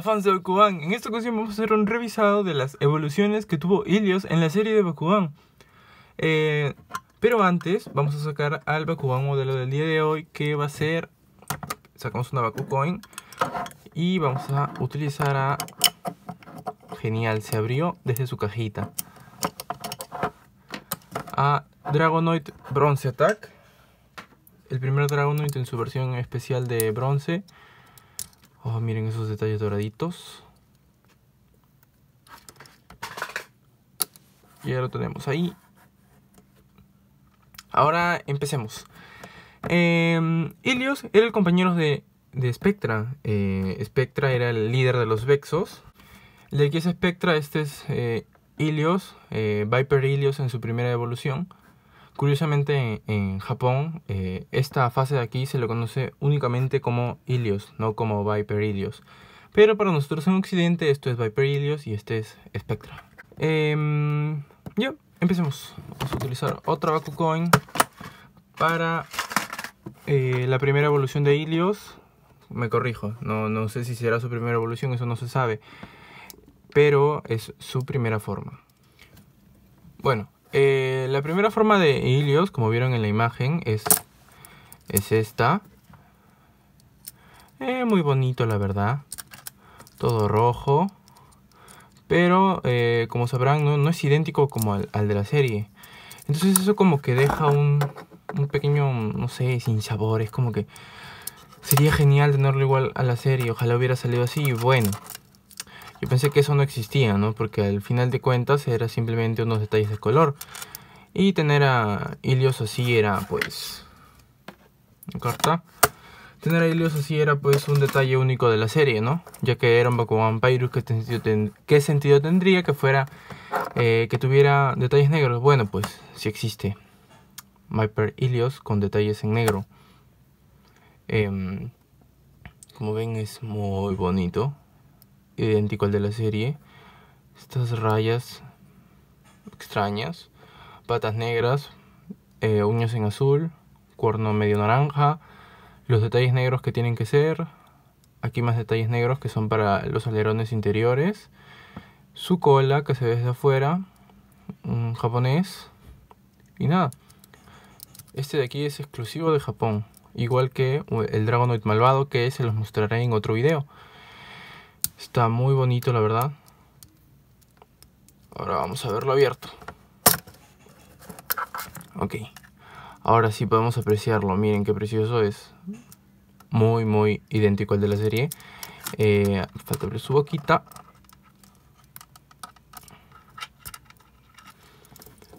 fans de Bakugan, en esta ocasión vamos a hacer un revisado de las evoluciones que tuvo Ilios en la serie de Bakugan. Eh, pero antes vamos a sacar al Bakugan modelo del día de hoy que va a ser... Sacamos una Bakucoin y vamos a utilizar a... Genial, se abrió desde su cajita. A Dragonoid Bronze Attack. El primer Dragonoid en su versión especial de bronce. Oh, miren esos detalles doraditos. Ya lo tenemos ahí. Ahora empecemos. Eh, Ilios era el compañero de, de Spectra. Eh, Spectra era el líder de los Vexos. El de aquí es Spectra, este es eh, Ilios, eh, Viper Ilios en su primera evolución. Curiosamente, en Japón, eh, esta fase de aquí se lo conoce únicamente como Ilios, no como Viper Ilios. Pero para nosotros en Occidente, esto es Viper Ilios y este es Spectra. Em, ya, empecemos. Vamos a utilizar otra Coin para eh, la primera evolución de Ilios. Me corrijo, no, no sé si será su primera evolución, eso no se sabe. Pero es su primera forma. Bueno, eh, la primera forma de Helios, como vieron en la imagen, es, es esta. Eh, muy bonito, la verdad. Todo rojo. Pero, eh, como sabrán, no, es idéntico como al, de la serie. Entonces eso como que deja un, un pequeño, no sé, sin sabor. Es como que sería genial tenerlo igual a la serie. Ojalá hubiera salido así. Y bueno, yo pensé que eso no existía, ¿no? Porque al final de cuentas era simplemente unos detalles de color. Y tener a Ilios así era, pues... carta Tener a Ilios así era, pues, un detalle único de la serie, ¿no? Ya que era un Bakugan Pyrus, ¿qué sentido, ¿qué sentido tendría que fuera... Eh, que tuviera detalles negros? Bueno, pues, sí existe. Myper Ilios con detalles en negro. Em, como ven es muy bonito idéntico al de la serie. Estas rayas extrañas, patas negras, eh, uñas en azul, cuerno medio naranja, los detalles negros que tienen que ser. Aquí más detalles negros que son para los alerones interiores. Su cola que se ve desde afuera. Un japonés. Y nada. Este de aquí es exclusivo de Japón. Igual que eh, el Dragonoid malvado que se los mostraré en otro video. Está muy bonito, la verdad. Ahora vamos a verlo abierto. Ok. Ahora sí podemos apreciarlo. Miren qué precioso es. Muy, muy idéntico al de la serie. Eh, falta abrir su boquita.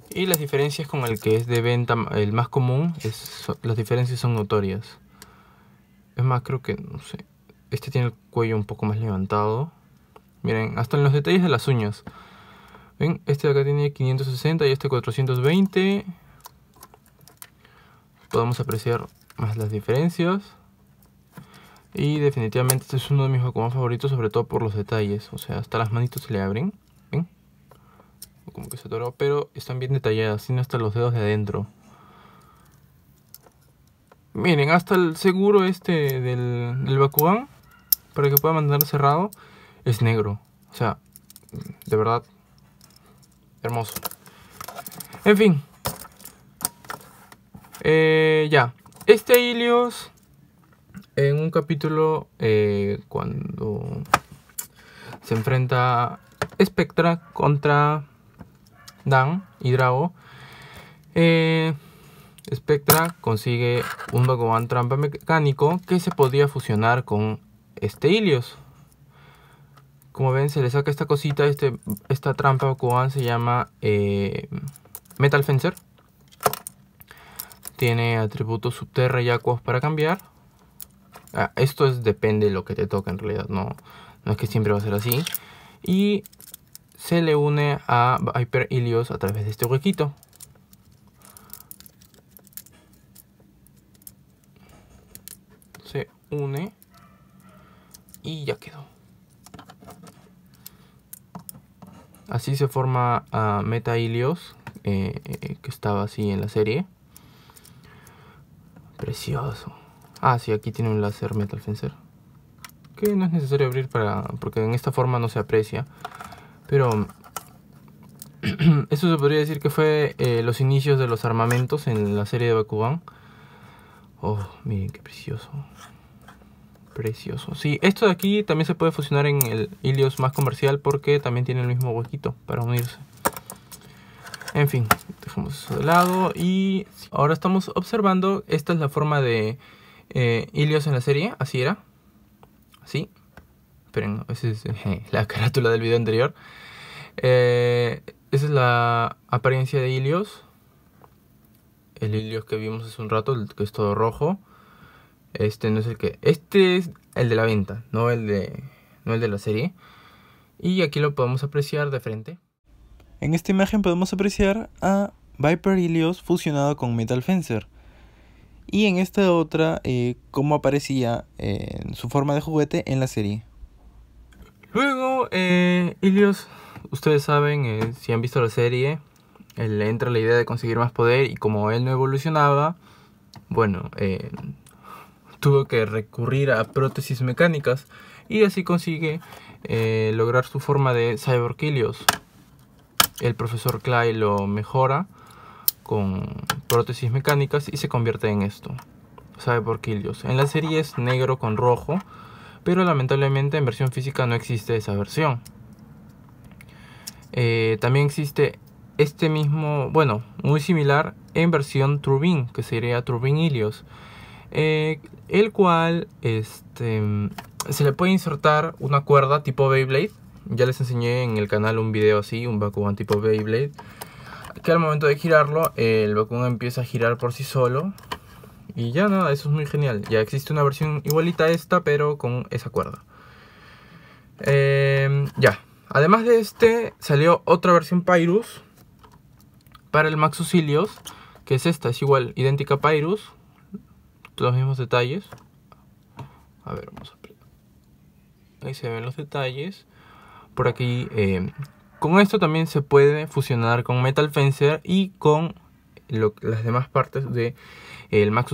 Y las diferencias con el que es de venta, el más común, es, las diferencias son notorias. Es más, creo que, no sé, este tiene el cuello un poco más levantado. Miren, hasta en los detalles de las uñas. ¿Ven? Este de acá tiene 560 y este 420. Podemos apreciar más las diferencias. Y definitivamente este es uno de mis Bakuman favoritos, sobre todo por los detalles. O sea, hasta las manitos se le abren. ¿Ven? Como que se atoró, pero están bien detalladas. sino hasta los dedos de adentro. Miren, hasta el seguro este del, del Bakugan para que pueda mantener cerrado es negro. O sea, de verdad, hermoso. En fin. Eh, ya. Este Ilios, en un capítulo, eh, cuando se enfrenta Spectra contra Dan y Drago, eh, Spectra consigue un vagabundo trampa mecánico que se podía fusionar con este Ilios. Como ven, se le saca esta cosita, este, esta trampa cuban se llama eh, Metal Fencer. Tiene atributos subterra y acuas para cambiar. Ah, esto es, depende de lo que te toque en realidad, no, es que siempre va a ser así. Y se le une a Viper Ilios a través de este huequito. Se une y ya quedó. Así se forma a ah, Meta Ilios, eh, eh, que estaba así en la serie. Precioso. Ah, sí, aquí tiene un láser Metal Fencer. Que no es necesario abrir para porque en esta forma no se aprecia. Pero eso se podría decir que fue eh, los inicios de los armamentos en la serie de Bakugan. Oh, miren qué precioso. Precioso. Sí, esto de aquí también se puede fusionar en el Ilios más comercial porque también tiene el mismo huequito para unirse. En fin, dejamos eso de lado y ahora estamos observando, esta es la forma de eh, Ilios en la serie, así era, así, esperen, esa es la carátula del video anterior, eh, esa es la apariencia de Ilios, el Ilios que vimos hace un rato, que es todo rojo, este no es el que... Este es el de la venta, no el de, el de la serie. Y aquí lo podemos apreciar de frente. En esta imagen podemos apreciar a Viper Ilios fusionado con Metal Fencer. Y en esta otra, eh, cómo aparecía eh, su forma de juguete en la serie. Luego, Ilios, eh, ustedes saben, si han visto la serie, le entra la idea de conseguir más poder y como él no evolucionaba, bueno, tuvo que recurrir a prótesis mecánicas y así consigue eh, lograr su forma de cyborg El profesor Clay lo mejora con prótesis mecánicas y se convierte en esto, cyborg En la serie es negro con rojo, pero lamentablemente en versión física no existe esa versión. Eh, también existe este mismo, bueno, muy similar en versión Turbine, que sería Turbine Helios. Eh, el cual este, se le puede insertar una cuerda tipo Beyblade. Ya les enseñé en el canal un video así, un Bakugan tipo Beyblade. Que al momento de girarlo, el Bakugan empieza a girar por sí solo. Y ya nada, eso es muy genial. Ya existe una versión igualita a esta, pero con esa cuerda. Em, ya. Además de este, salió otra versión Pyrus para el Max que es esta, es igual, idéntica a Pyrus, los mismos detalles. A ver, vamos a... Ahí se ven los detalles. Por aquí... Eh, con esto también se puede fusionar con Metal Fencer y con las demás partes de eh, el Max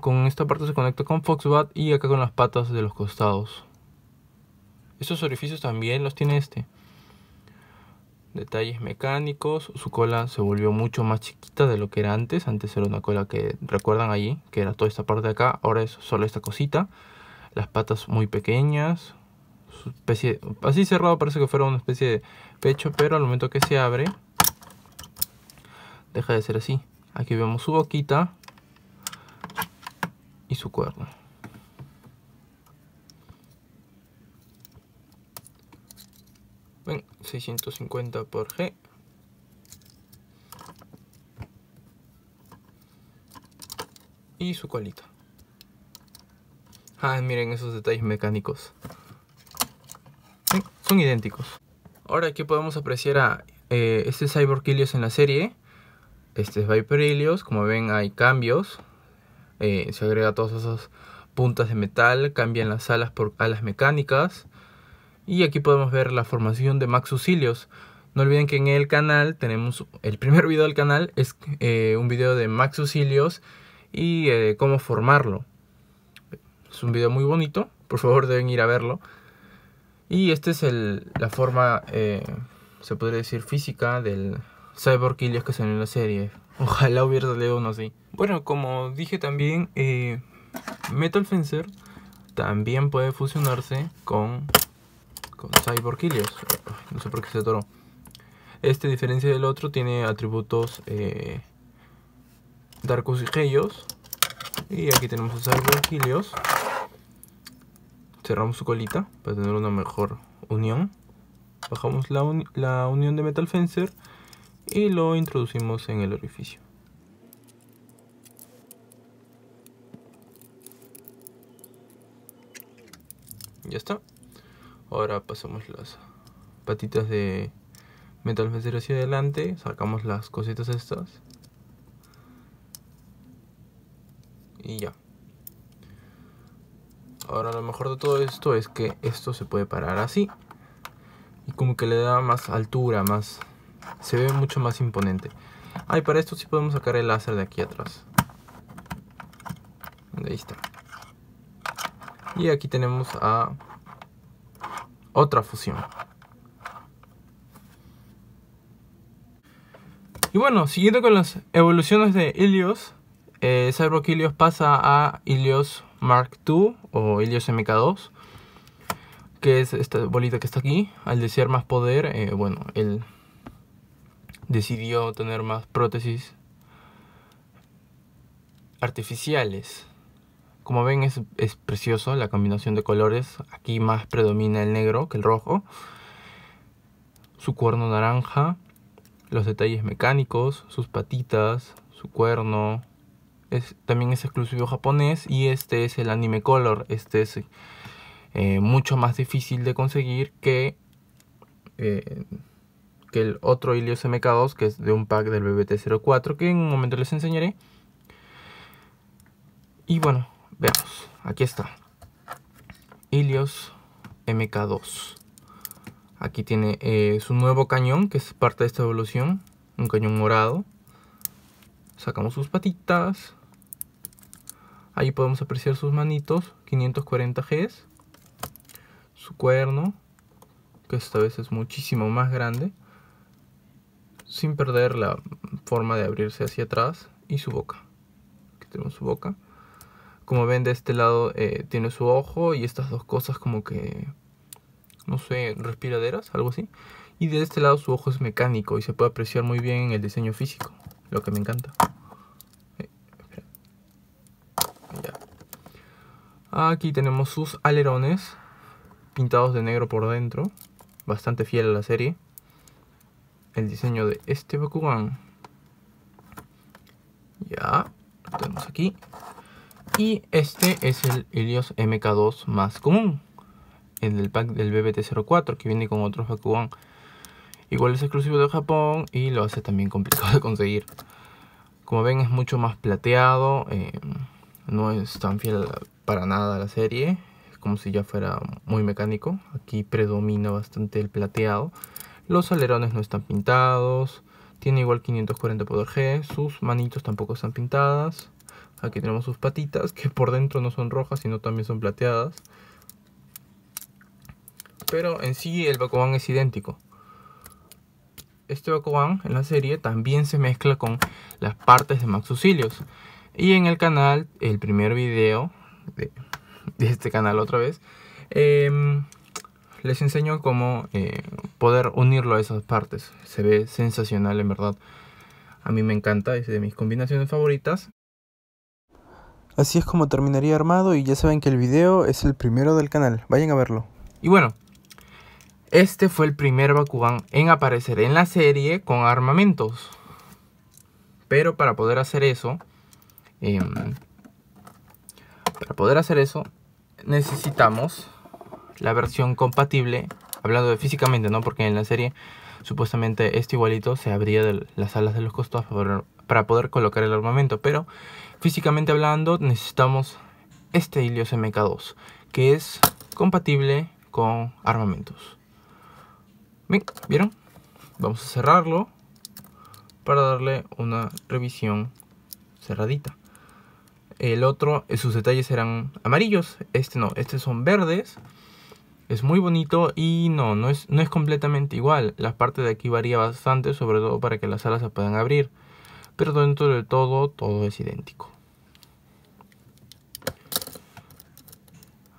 Con esta parte se conecta con Foxbat y acá con las patas de los costados. Estos orificios también los tiene este detalles mecánicos, su cola se volvió mucho más chiquita de lo que era antes, antes era una cola que recuerdan allí, que era toda esta parte de acá, ahora es solo esta cosita, las patas muy pequeñas, especie, así cerrado parece que fuera una especie de pecho, pero al momento que se abre, deja de ser así, aquí vemos su boquita y su cuerno. 650 por G y su colita ah miren esos detalles mecánicos son idénticos ahora aquí podemos apreciar a eh, este Cyborg Helios en la serie este es Viper Helios, como ven hay cambios eh, se agrega todas esas puntas de metal cambian las alas por alas mecánicas y aquí podemos ver la formación de Max No olviden que en el canal tenemos el primer video del canal, es eh, un video de Max y eh, cómo formarlo. Es un video muy bonito, por favor deben ir a verlo. Y esta es la forma, eh, se podría decir, física del Cyborg que salió en la serie. Ojalá hubiera salido uno así. Bueno, como dije también, Metal Fencer también puede fusionarse con con No sé por qué se atoró. Este, a diferencia del otro, tiene atributos eh, Darkus y Geios. Y aquí tenemos a Cyborg Cerramos su colita para tener una mejor unión. Bajamos la unión de Metal Fencer y lo introducimos en el orificio. Ya está. Ahora pasamos las patitas de metal mesero hacia adelante. Sacamos las cositas estas. Y ya. Ahora lo mejor de todo esto es que esto se puede parar así. Y como que le da más altura, más... Se ve mucho más imponente. Ah, y para esto sí podemos sacar el láser de aquí atrás. Ahí está. Y aquí tenemos a otra fusión. Y bueno, siguiendo con las evoluciones de Helios eh, Cyborg Ilios pasa a Helios Mark II o Helios MK2, que es esta bolita que está aquí. Al desear más poder, eh, bueno, él decidió tener más prótesis artificiales. Como ven es, es, precioso la combinación de colores. Aquí más predomina el negro que el rojo. Su cuerno naranja, los detalles mecánicos, sus patitas, su cuerno. Es, también es exclusivo japonés y este es el anime color. Este es eh, mucho más difícil de conseguir que, eh, que el otro Helios MK2 que es de un pack del BBT04 que en un momento les enseñaré. Y bueno, Veamos, aquí está. Ilios MK2. Aquí tiene eh, su nuevo cañón, que es parte de esta evolución. Un cañón morado. Sacamos sus patitas. Ahí podemos apreciar sus manitos, 540 g Su cuerno, que esta vez es muchísimo más grande. Sin perder la forma de abrirse hacia atrás. Y su boca. Aquí tenemos su boca. Como ven de este lado eh, tiene su ojo y estas dos cosas como que, no sé, respiraderas, algo así. Y de este lado su ojo es mecánico y se puede apreciar muy bien el diseño físico, lo que me encanta. Eh, aquí tenemos sus alerones pintados de negro por dentro, bastante fiel a la serie. El diseño de este Bakugan. Ya, lo tenemos aquí. Y este es el Helios MK2 más común, el del pack del BBT04 que viene con otros Bakugan. Igual es exclusivo de Japón y lo hace también complicado de conseguir. Como ven es mucho más plateado, eh, no es tan fiel para nada a la serie, es como si ya fuera muy mecánico. Aquí predomina bastante el plateado. Los alerones no están pintados, tiene igual 540 poder G, sus manitos tampoco están pintadas. Aquí tenemos sus patitas, que por dentro no son rojas, sino también son plateadas. Pero en sí el Bakugan es idéntico. Este Bakugan en la serie también se mezcla con las partes de Max Y en el canal, el primer video de, este canal otra vez, em, les enseño cómo eh, poder unirlo a esas partes. Se ve sensacional en verdad. A mí me encanta, es de mis combinaciones favoritas. Así es como terminaría armado y ya saben que el video es el primero del canal, vayan a verlo. Y bueno, este fue el primer Bakugan en aparecer en la serie con armamentos. Pero para poder hacer eso, em, para poder hacer eso, necesitamos la versión compatible, hablando de físicamente, ¿no? Porque en la serie supuestamente este igualito se abría de las alas de los costados para poder colocar el armamento, pero Físicamente hablando, necesitamos este Helios MK2, que es compatible con armamentos. Bien, ¿vieron? Vamos a cerrarlo para darle una revisión cerradita. El otro, eh, sus detalles eran amarillos, este no, este son verdes. Es muy bonito y no, no es, no es completamente igual. La parte de aquí varía bastante, sobre todo para que las alas se puedan abrir. Pero dentro de todo, todo es idéntico.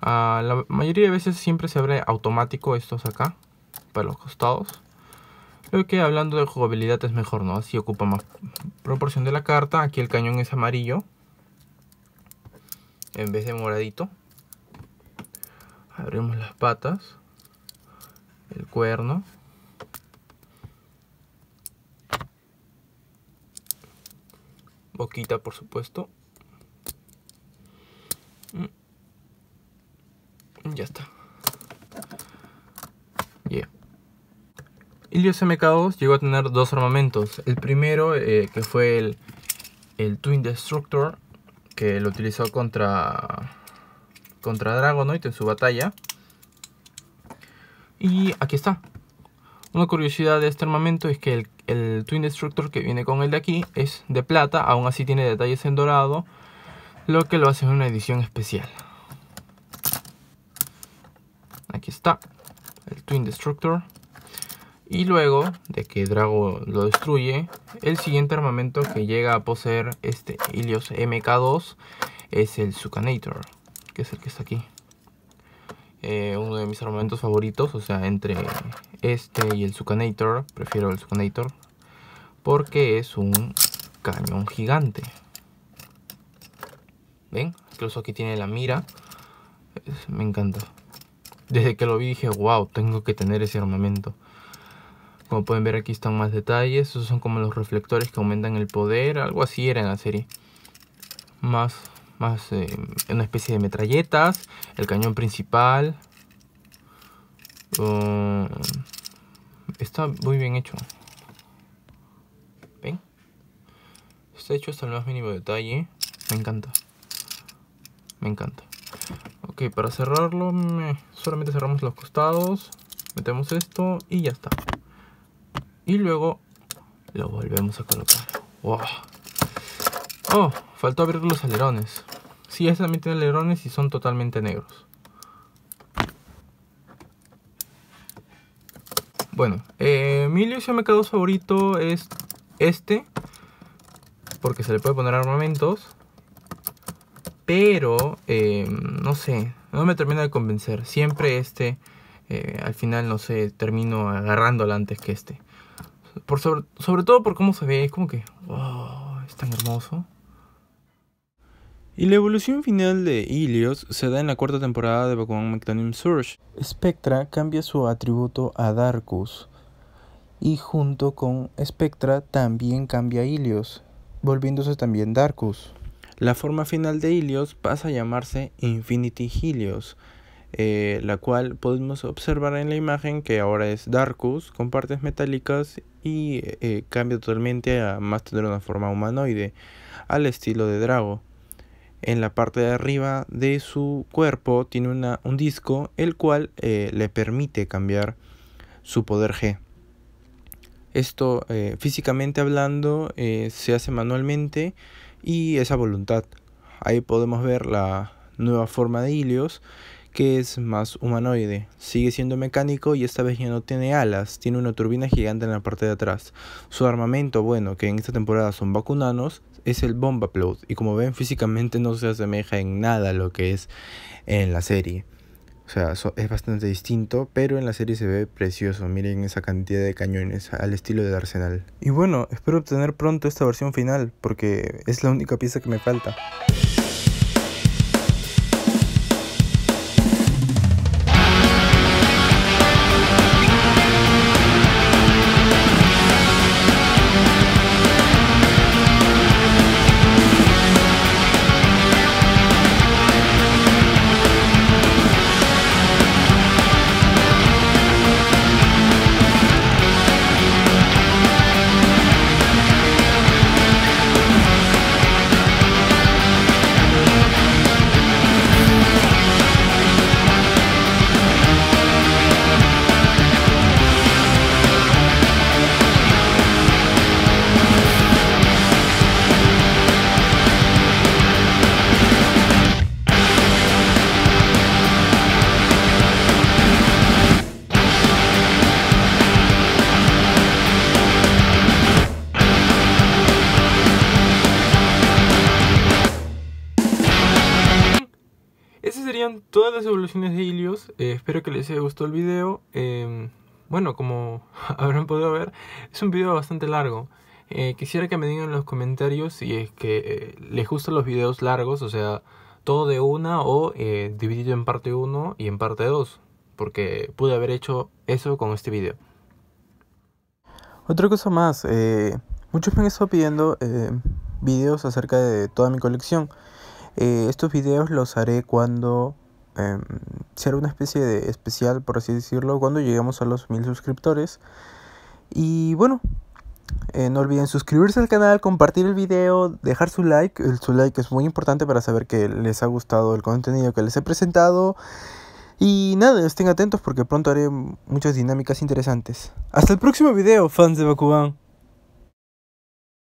Ah, la mayoría de veces siempre se abre automático estos acá, para los costados. Creo que hablando de jugabilidad es mejor, ¿no? Así ocupa más proporción de la carta. Aquí el cañón es amarillo. En vez de moradito. Abrimos las patas. El cuerno. Boquita, por supuesto. MK2 llegó a tener dos armamentos. El primero, eh, que fue el, Twin Destructor, que lo utilizó contra, contra Dragonoid en su batalla. Y aquí está. Una curiosidad de este armamento es que el, el Twin Destructor que viene con el de aquí es de plata, aún así tiene detalles en dorado, lo que lo hace en una edición especial. Aquí está, el Twin Destructor. Y luego de que Drago lo destruye, el siguiente armamento que llega a poseer este Ilios MK2 es el Sucanator, que es el que está aquí. Eh, uno de mis armamentos favoritos, o sea, entre este y el Sucanator, prefiero el Sucanator, porque es un cañón gigante. ¿Ven? Incluso aquí tiene la mira. me encanta. Desde que lo vi dije, wow, tengo que tener ese armamento. Como pueden ver aquí están más detalles. Esos son como los reflectores que aumentan el poder. Algo así era en la serie. Más, más eh, una especie de metralletas. El cañón principal. Oh, está muy bien hecho. ¿Ven? Está hecho hasta el más mínimo detalle. Me encanta. Me encanta. Ok, para cerrarlo, solamente cerramos los costados. Metemos esto y ya está y luego lo volvemos a colocar. Oh, faltó abrir los alerones. Sí, este también tiene alerones y son totalmente negros. Bueno, mi ilusión mercado favorito es este. Porque se le puede poner armamentos. Pero, em, no sé, no me termina de convencer. Siempre este, eh, al final, no sé, termino agarrándolo antes que este. Por sobre, sobre todo por cómo se ve, es como que. Oh, es tan hermoso. Y la evolución final de Ilios se da en la cuarta temporada de Pokémon Magnum Surge. Spectra cambia su atributo a Darkus. Y junto con Spectra también cambia Ilios, volviéndose también Darkus. La forma final de Ilios pasa a llamarse Infinity Helios, eh, la cual podemos observar en la imagen que ahora es Darkus con partes metálicas y eh, cambia totalmente a más tener una forma humanoide, al estilo de Drago. En la parte de arriba de su cuerpo tiene un disco, el cual eh, le permite cambiar su poder G. Esto eh, físicamente hablando se hace manualmente y esa voluntad. Ahí podemos ver la nueva forma de Hilios que es más humanoide. Sigue siendo mecánico y esta vez ya no tiene alas, tiene una turbina gigante en la parte de atrás. Su armamento, bueno, que en esta temporada son vacunanos, es el Bomba Plot y como ven físicamente no se asemeja en nada a lo que es en la serie. O sea, es bastante distinto, pero en la serie se ve precioso. Miren esa cantidad de cañones al estilo del arsenal. Y bueno, espero obtener pronto esta versión final, porque es la única pieza que me falta. Eh, espero que les haya gustado el video. Em, bueno, como habrán podido ver, es un video bastante largo. Eh, quisiera que me digan en los comentarios si es que eh, les gustan los videos largos, o sea, todo de una o dividido en parte 1 y en parte 2, porque pude haber hecho eso con este video. Otra cosa más, muchos me han estado pidiendo videos acerca de toda mi colección. estos videos los haré cuando Em, ser una especie de especial, por así decirlo, cuando lleguemos a los mil suscriptores. Y bueno, eh, no olviden suscribirse al canal, compartir el video, dejar su like. El, su like es muy importante para saber que les ha gustado el contenido que les he presentado. Y nada, estén atentos porque pronto haré muchas dinámicas interesantes. Hasta el próximo video, fans de Bakugan.